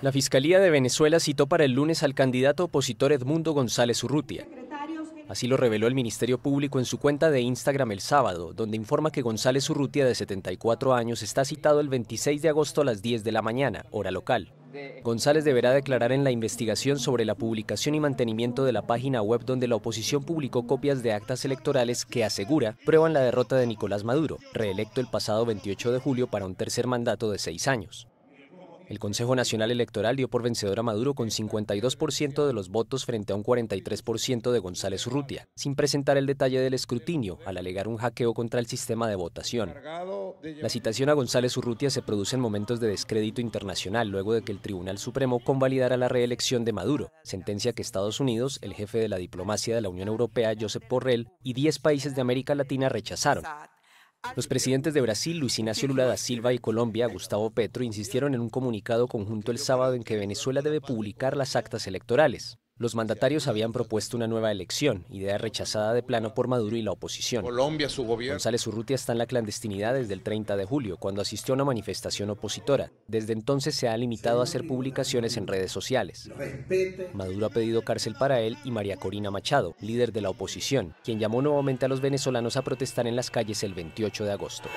La Fiscalía de Venezuela citó para el lunes al candidato opositor Edmundo González Urrutia. Así lo reveló el Ministerio Público en su cuenta de Instagram el sábado, donde informa que González Urrutia, de 74 años, está citado el 26 de agosto a las 10 de la mañana, hora local. González deberá declarar en la investigación sobre la publicación y mantenimiento de la página web donde la oposición publicó copias de actas electorales que asegura prueban la derrota de Nicolás Maduro, reelecto el pasado 28 de julio para un tercer mandato de seis años. El Consejo Nacional Electoral dio por vencedor a Maduro con 52% de los votos frente a un 43% de González Urrutia, sin presentar el detalle del escrutinio al alegar un hackeo contra el sistema de votación. La citación a González Urrutia se produce en momentos de descrédito internacional luego de que el Tribunal Supremo convalidara la reelección de Maduro, sentencia que Estados Unidos, el jefe de la diplomacia de la Unión Europea Josep Borrell y 10 países de América Latina rechazaron. Los presidentes de Brasil, Luis Ignacio Lula da Silva, y Colombia, Gustavo Petro, insistieron en un comunicado conjunto el sábado en que Venezuela debe publicar las actas electorales. Los mandatarios habían propuesto una nueva elección, idea rechazada de plano por Maduro y la oposición. Colombia, su gobierno. González Urrutia está en la clandestinidad desde el 30 de julio, cuando asistió a una manifestación opositora. Desde entonces se ha limitado a hacer publicaciones en redes sociales. Maduro ha pedido cárcel para él y María Corina Machado, líder de la oposición, quien llamó nuevamente a los venezolanos a protestar en las calles el 28 de agosto.